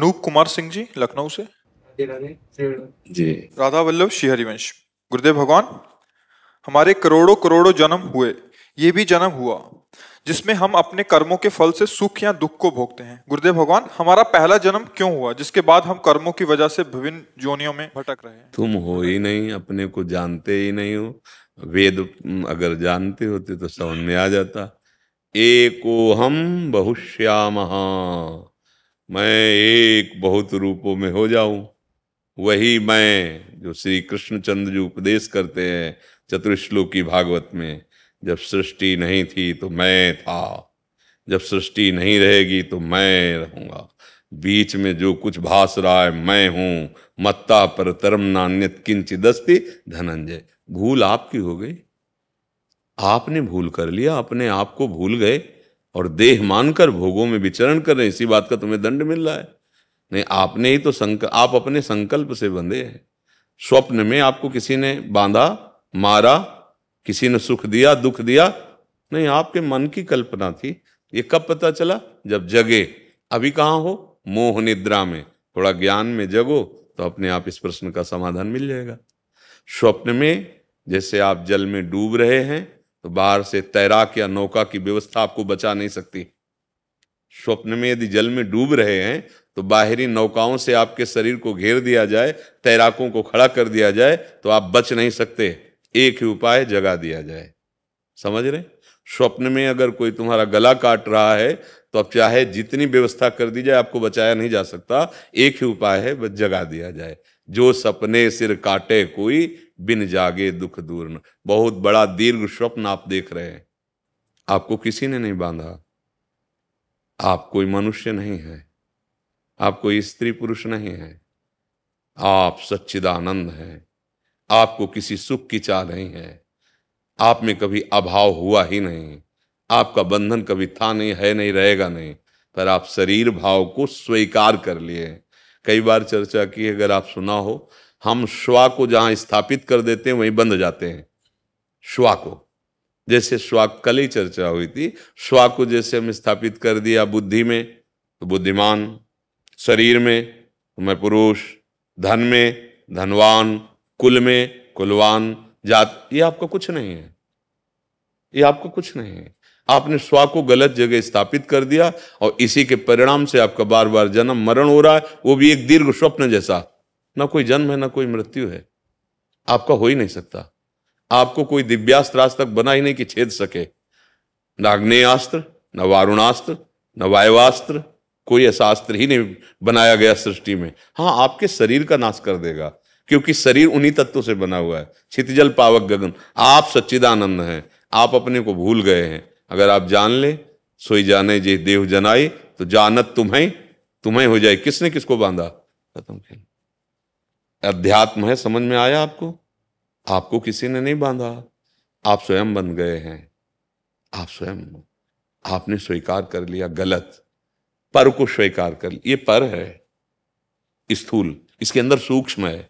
अनूप कुमार सिंह जी लखनऊ से जी राधा वल्लभ श्री हरिवंश गुरुदेव भगवान हमारे करोड़ों करोड़ों जन्म हुए ये भी जन्म हुआ जिसमें हम अपने कर्मों के फल से सुख या दुख को भोगते हैं गुरुदेव भगवान हमारा पहला जन्म क्यों हुआ जिसके बाद हम कर्मों की वजह से विभिन्न जोनियों में भटक रहे हैं तुम हो ही नहीं अपने को जानते ही नहीं हो वेद अगर जानते होते तो समझ में आ जाता एक हम बहुश्याम मैं एक बहुत रूपों में हो जाऊं वही मैं जो श्री कृष्णचंद्र जी उपदेश करते हैं चतुर्श्लोकी भागवत में जब सृष्टि नहीं थी तो मैं था जब सृष्टि नहीं रहेगी तो मैं रहूंगा बीच में जो कुछ भास रहा है मैं हूं मत्ता पर तरम नान्यत किंचिदस्ति धनंजय भूल आपकी हो गई आपने भूल कर लिया अपने आप को भूल गए और देह मानकर भोगों में विचरण कर रहे हैं इसी बात का तुम्हें दंड मिल रहा है नहीं आपने ही तो संकल्प आप अपने संकल्प से बंधे हैं स्वप्न में आपको किसी ने बांधा मारा किसी ने सुख दिया दुख दिया नहीं आपके मन की कल्पना थी ये कब पता चला जब जगे अभी कहाँ हो मोह निद्रा में थोड़ा ज्ञान में जगो तो अपने आप इस प्रश्न का समाधान मिल जाएगा स्वप्न में जैसे आप जल में डूब रहे हैं तो बाहर से तैराक या नौका की व्यवस्था आपको बचा नहीं सकती स्वप्न में यदि जल में डूब रहे हैं तो बाहरी नौकाओं से आपके शरीर को घेर दिया जाए तैराकों को खड़ा कर दिया जाए तो आप बच नहीं सकते एक ही उपाय जगा दिया जाए समझ रहे स्वप्न में अगर कोई तुम्हारा गला काट रहा है तो अब चाहे जितनी व्यवस्था कर दी जाए आपको बचाया नहीं जा सकता एक ही उपाय है बस जगा दिया जाए जो सपने सिर काटे कोई बिन जागे दुख दूर न बहुत बड़ा दीर्घ स्वप्न आप देख रहे हैं आपको किसी ने नहीं बांधा आप कोई मनुष्य नहीं है आप कोई स्त्री पुरुष नहीं है आप सच्चिदानंद हैं आपको किसी सुख की चाह नहीं है आप में कभी अभाव हुआ ही नहीं आपका बंधन कभी था नहीं है नहीं रहेगा नहीं पर आप शरीर भाव को स्वीकार कर लिए कई बार चर्चा की अगर आप सुना हो हम श्वा को जहां स्थापित कर देते हैं वहीं बंद जाते हैं श्वा को जैसे श्वा कल ही चर्चा हुई थी श्वा को जैसे हम स्थापित कर दिया बुद्धि में तो बुद्धिमान शरीर में तो मैं पुरुष धन में धनवान कुल में कुलवान जात ये आपका कुछ नहीं है ये आपका कुछ नहीं है आपने स्वा को गलत जगह स्थापित कर दिया और इसी के परिणाम से आपका बार बार जन्म मरण हो रहा है वो भी एक दीर्घ स्वप्न जैसा ना कोई जन्म है ना कोई मृत्यु है आपका हो ही नहीं सकता आपको कोई दिव्यास्त्र आज तक बना ही नहीं कि छेद सके न अग्नेस्त्र न वारुणास्त्र न वायवास्त्र कोई ऐसा अस्त्र ही नहीं बनाया गया सृष्टि में हाँ आपके शरीर का नाश कर देगा क्योंकि शरीर उन्हीं तत्वों से बना हुआ है छितजल पावक गगन आप सच्चिदानंद हैं आप अपने को भूल गए हैं अगर आप जान ले सोई जाने जे देव जनाई तो जानत तुम्हें तुम्हें हो जाए किसने किसको बांधा खत्म खेल अध्यात्म है समझ में आया आपको आपको किसी ने नहीं बांधा आप स्वयं बन गए हैं आप स्वयं आपने स्वीकार कर लिया गलत पर को स्वीकार कर ये पर है स्थूल इसके अंदर सूक्ष्म है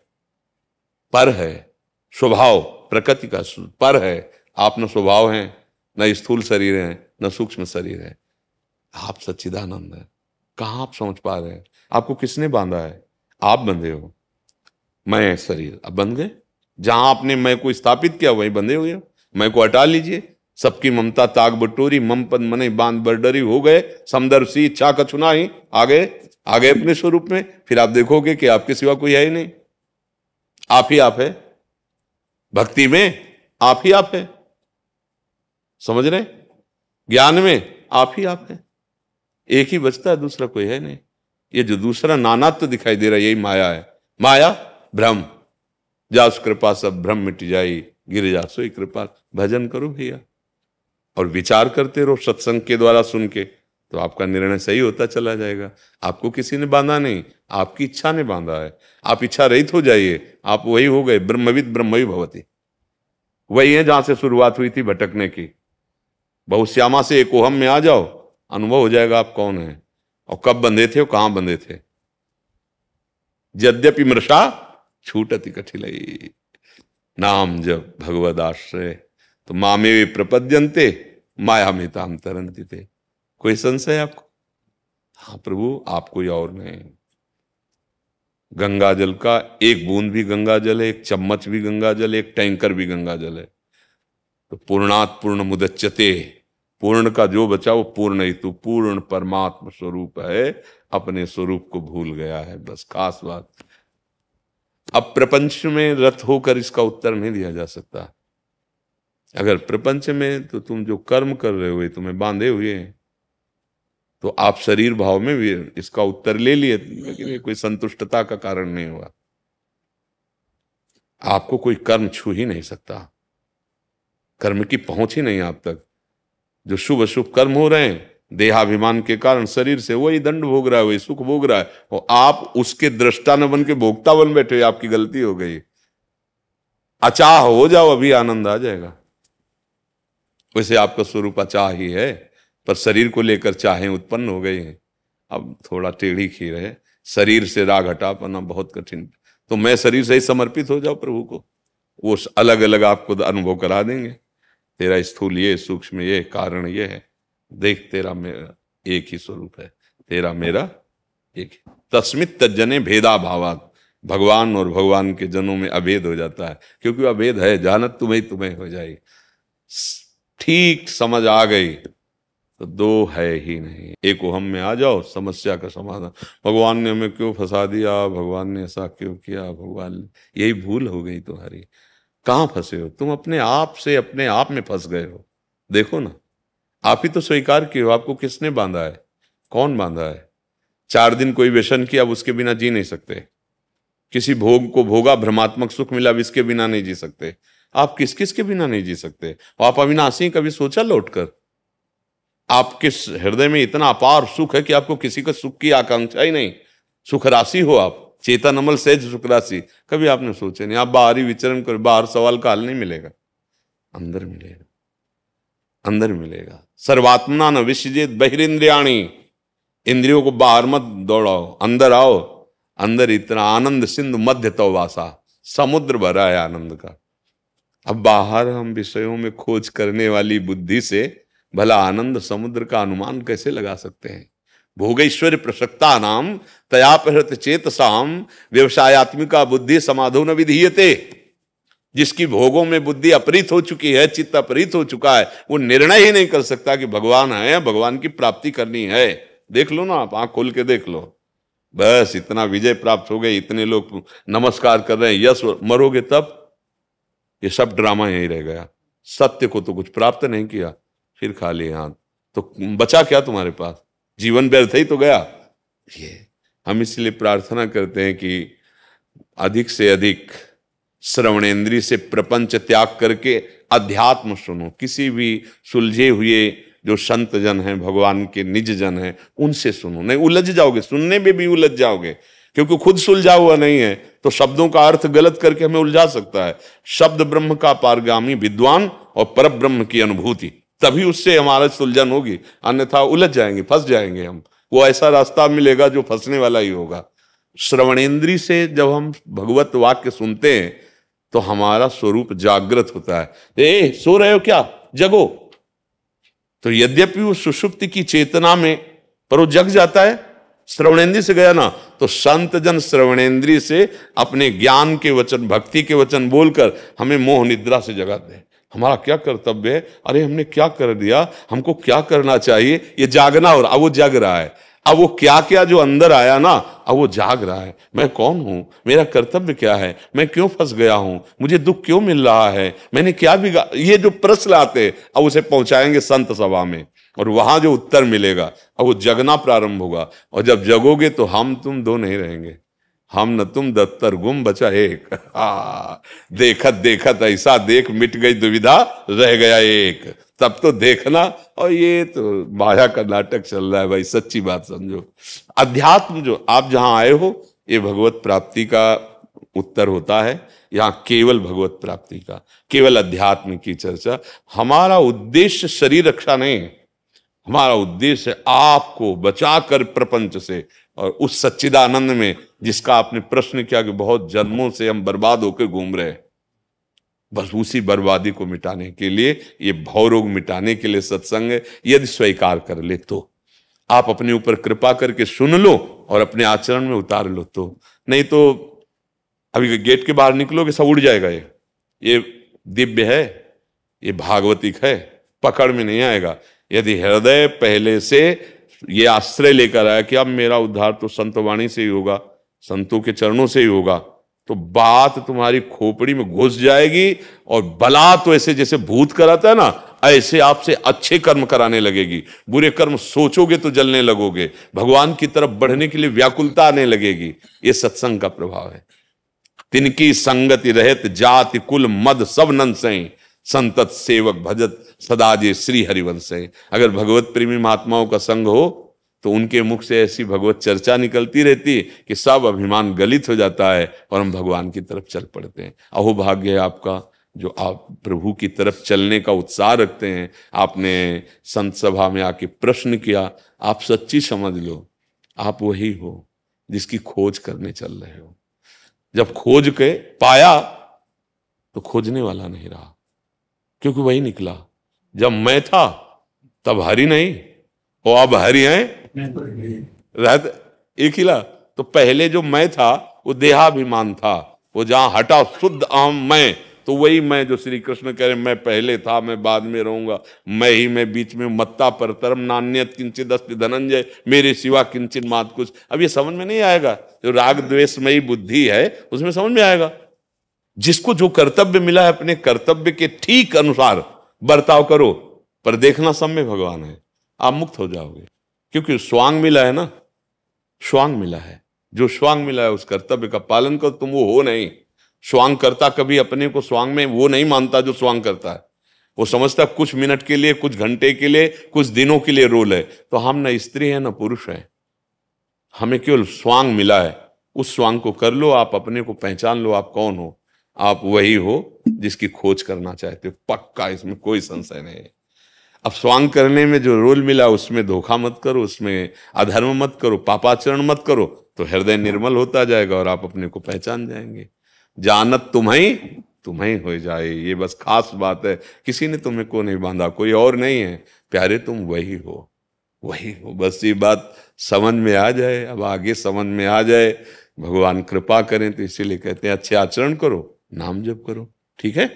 पर है स्वभाव प्रकृति का पर है आप न स्वभाव हैं न स्थूल शरीर हैं न सूक्ष्म शरीर है आप सच्चिदानंद हैं कहाँ आप समझ पा रहे हैं आपको किसने बांधा है आप बंधे हो मैं शरीर अब बन गए जहां आपने मैं को स्थापित किया वहीं बंधे हुए मैं को हटा लीजिए सबकी ममता ताग बटोरी मम पद मने बांध बरडरी हो गए समदर सी चाक ही आ गए आ गए अपने स्वरूप में फिर आप देखोगे कि आपके सिवा कोई है ही नहीं आप ही आप है भक्ति में आप ही आप है समझ रहे ज्ञान में आप ही आप है एक ही बचता है दूसरा कोई है नहीं ये जो दूसरा नानात्व तो दिखाई दे रहा है यही माया है माया भ्रम जास कृपा सब भ्रम मिट जाई गिर जासो कृपा भजन करो भैया और विचार करते रहो सत्संग के द्वारा सुन के तो आपका निर्णय सही होता चला जाएगा आपको किसी ने बांधा नहीं आपकी इच्छा ने बांधा है आप इच्छा रहित हो जाइए आप वही हो गए ब्रह्मविद ब्रह्मवी भवती वही है जहां से शुरुआत हुई थी भटकने की बहुश्यामा से एकोहम में आ जाओ अनुभव हो जाएगा आप कौन है और कब बंधे थे और कहां बंधे थे यद्यपि मृषा छूटति कठिनई नाम जब भगवद आश्रय तो मामे भी प्रपद्यंते माया में ताम तरंती थे कोई संशय आपको हाँ प्रभु आप कोई और नहीं गंगा जल का एक बूंद भी गंगा जल है एक चम्मच भी गंगा जल है एक टैंकर भी गंगा जल है तो पूर्णात् पूर्ण मुदच्यते पूर्ण का जो बचा वो पूर्ण ही तो पूर्ण परमात्म स्वरूप है अपने स्वरूप को भूल गया है बस खास बात अब प्रपंच में रथ होकर इसका उत्तर नहीं दिया जा सकता अगर प्रपंच में तो तुम जो कर्म कर रहे हो तुम्हें बांधे हुए हैं तो आप शरीर भाव में भी इसका उत्तर ले लिए लेकिन ये कोई संतुष्टता का कारण नहीं हुआ आपको कोई कर्म छू ही नहीं सकता कर्म की पहुंच ही नहीं आप तक जो शुभ अशुभ कर्म हो रहे हैं देहाभिमान के कारण शरीर से वही दंड भोग रहा है वही सुख भोग रहा है और आप उसके दृष्टा न बन के भोगता बन बैठे आपकी गलती हो गई अचाह हो जाओ अभी आनंद आ जाएगा वैसे आपका स्वरूप अचाह ही है पर शरीर को लेकर चाहे उत्पन्न हो गई हैं अब थोड़ा टेढ़ी खीर है शरीर से राग हटा पाना बहुत कठिन तो मैं शरीर से ही समर्पित हो जाओ प्रभु को वो अलग अलग आपको अनुभव करा देंगे तेरा स्थूल ये सूक्ष्म ये कारण ये है देख तेरा मेरा एक ही स्वरूप है तेरा मेरा एक तस्मित तजने भेदा भावात भगवान और भगवान के जनों में अभेद हो जाता है क्योंकि अभेद है जानत तुम्हें तुम्हें हो जाए ठीक समझ आ गई तो दो है ही नहीं एक हम में आ जाओ समस्या का समाधान भगवान ने हमें क्यों फंसा दिया भगवान ने ऐसा क्यों किया भगवान यही भूल हो गई तुम्हारी कहाँ फंसे हो तुम अपने आप से अपने आप में फंस गए हो देखो ना आप ही तो स्वीकार किए हो आपको किसने बांधा है कौन बांधा है चार दिन कोई व्यसन किया अब उसके बिना जी नहीं सकते किसी भोग को भोगा भ्रमात्मक सुख मिला अब इसके बिना नहीं जी सकते आप किस किस के बिना नहीं जी सकते आप अविनाशी कभी सोचा लौटकर आपके हृदय में इतना अपार सुख है कि आपको किसी का सुख की आकांक्षा ही नहीं सुख राशि हो आप चेतन अमल सहज सुख राशि कभी आपने सोचे नहीं आप बाहरी विचरण कर बाहर सवाल का हल नहीं मिलेगा अंदर मिलेगा अंदर मिलेगा सर्वात्मना न विश्वजित बहिरेन्द्रियाणी इंद्रियों को बाहर मत दौड़ाओ अंदर आओ अंदर इतना आनंद सिंधु मध्य तो वासा समुद्र भरा है आनंद का अब बाहर हम विषयों में खोज करने वाली बुद्धि से भला आनंद समुद्र का अनुमान कैसे लगा सकते हैं भोगेश्वरी प्रसक्ता नाम तयापहृत चेतसाम व्यवसायत्मिका बुद्धि समाधो न विधीयते जिसकी भोगों में बुद्धि अपरित हो चुकी है चित्त अपरित हो चुका है वो निर्णय ही नहीं कर सकता कि भगवान है या भगवान की प्राप्ति करनी है देख लो ना आप आंख खोल के देख लो बस इतना विजय प्राप्त हो गए इतने लोग नमस्कार कर रहे हैं यश मरोगे तब ये सब ड्रामा यही रह गया सत्य को तो कुछ प्राप्त नहीं किया फिर खाली हाथ तो बचा क्या तुम्हारे पास जीवन व्यर्थ ही तो गया ये हम इसलिए प्रार्थना करते हैं कि अधिक से अधिक श्रवणेन्द्रीय से प्रपंच त्याग करके अध्यात्म सुनो किसी भी सुलझे हुए जो संत जन हैं भगवान के निज जन हैं उनसे सुनो नहीं उलझ जाओगे सुनने में भी उलझ जाओगे क्योंकि खुद सुलझा हुआ नहीं है तो शब्दों का अर्थ गलत करके हमें उलझा सकता है शब्द ब्रह्म का पारगामी विद्वान और पर ब्रह्म की अनुभूति तभी उससे हमारा सुलझन होगी अन्यथा उलझ जाएंगे फंस जाएंगे हम वो ऐसा रास्ता मिलेगा जो फंसने वाला ही होगा श्रवणेन्द्री से जब हम भगवत वाक्य सुनते हैं तो हमारा स्वरूप जागृत होता है तो ए सो रहे हो क्या जगो तो यद्यपि वो सुषुप्ति की चेतना में पर वो जग जाता है श्रवणेन्द्रीय से गया ना तो संत जन श्रवणेन्द्रीय से अपने ज्ञान के वचन भक्ति के वचन बोलकर हमें मोह निद्रा से जगाते हैं हमारा क्या कर्तव्य है अरे हमने क्या कर दिया हमको क्या करना चाहिए ये जागना और अब वो जग रहा है अब वो क्या क्या जो अंदर आया ना अब वो जाग रहा है मैं कौन हूं मेरा कर्तव्य क्या है मैं क्यों फंस गया हूं मुझे दुख क्यों मिल रहा है मैंने क्या बिगा ये जो प्रश्न आते अब उसे पहुंचाएंगे संत सभा में और वहां जो उत्तर मिलेगा अब वो जगना प्रारंभ होगा और जब जगोगे तो हम तुम दो नहीं रहेंगे हम न तुम दत्तर गुम बचा एक आ, देखत देखत ऐसा देख मिट गई दुविधा रह गया एक तब तो देखना और ये तो माया का नाटक चल रहा है भाई सच्ची बात समझो अध्यात्म जो आप जहां आए हो ये भगवत प्राप्ति का उत्तर होता है यहाँ केवल भगवत प्राप्ति का केवल अध्यात्म की चर्चा हमारा उद्देश्य शरीर रक्षा नहीं है हमारा उद्देश्य आपको बचाकर प्रपंच से और उस सच्चिदानंद में जिसका आपने प्रश्न किया कि बहुत जन्मों से हम बर्बाद होकर घूम रहे हैं बस उसी बर्बादी को मिटाने के लिए ये भवरोग मिटाने के लिए सत्संग यदि स्वीकार कर ले तो आप अपने ऊपर कृपा करके सुन लो और अपने आचरण में उतार लो तो नहीं तो अभी गेट के बाहर निकलोगे सब उड़ जाएगा ये ये दिव्य है ये भागवतिक है पकड़ में नहीं आएगा यदि हृदय पहले से ये आश्रय लेकर आया कि अब मेरा उद्धार तो संतवाणी से ही होगा संतों के चरणों से ही होगा तो बात तुम्हारी खोपड़ी में घुस जाएगी और बला तो ऐसे जैसे भूत कराता है ना ऐसे आपसे अच्छे कर्म कराने लगेगी बुरे कर्म सोचोगे तो जलने लगोगे भगवान की तरफ बढ़ने के लिए व्याकुलता आने लगेगी ये सत्संग का प्रभाव है तिनकी संगति रहत जाति कुल मद सब सही संतत सेवक भजत सदाजे श्री हरिवंश अगर भगवत प्रेमी महात्माओं का संग हो तो उनके मुख से ऐसी भगवत चर्चा निकलती रहती कि सब अभिमान गलित हो जाता है और हम भगवान की तरफ चल पड़ते हैं अहोभाग्य है आपका जो आप प्रभु की तरफ चलने का उत्साह रखते हैं आपने संत सभा में आके प्रश्न किया आप सच्ची समझ लो आप वही हो जिसकी खोज करने चल रहे हो जब खोज के पाया तो खोजने वाला नहीं रहा क्योंकि वही निकला जब मैं था तब हरी नहीं और अब हरी हैं रहते एक ला तो पहले जो मैं था वो देहाभिमान था वो जहाँ हटा शुद्ध अहम मैं तो वही मैं जो श्री कृष्ण कह रहे मैं पहले था मैं बाद में रहूंगा मैं ही मैं बीच में मत्ता पर तरम नान्यत किंचित अस्त धनंजय मेरे सिवा किंचित मात कुछ अब ये समझ में नहीं आएगा जो राग मई बुद्धि है उसमें समझ में आएगा जिसको जो कर्तव्य मिला है अपने कर्तव्य के ठीक अनुसार बर्ताव करो पर देखना सब में भगवान है आप मुक्त हो जाओगे क्योंकि स्वांग मिला है ना स्वांग मिला है जो स्वांग मिला है उस कर्तव्य का पालन करो तुम वो हो नहीं स्वांग करता कभी अपने को स्वांग में वो नहीं मानता जो स्वांग करता है वो समझता कुछ मिनट के लिए कुछ घंटे के लिए कुछ दिनों के लिए रोल है तो हम ना स्त्री है ना पुरुष है हमें केवल स्वांग मिला है उस स्वांग को कर लो आप अपने को पहचान लो आप कौन हो आप वही हो जिसकी खोज करना चाहते हो पक्का इसमें कोई संशय नहीं है अब स्वांग करने में जो रोल मिला उसमें धोखा मत करो उसमें अधर्म मत करो पापाचरण मत करो तो हृदय निर्मल होता जाएगा और आप अपने को पहचान जाएंगे जानत तुम्हें तुम्हें हो जाए ये बस खास बात है किसी ने तुम्हें को नहीं बांधा कोई और नहीं है प्यारे तुम वही हो वही हो बस ये बात समझ में आ जाए अब आगे समझ में आ जाए भगवान कृपा करें तो इसीलिए कहते हैं अच्छे आचरण करो नाम जप करो ठीक है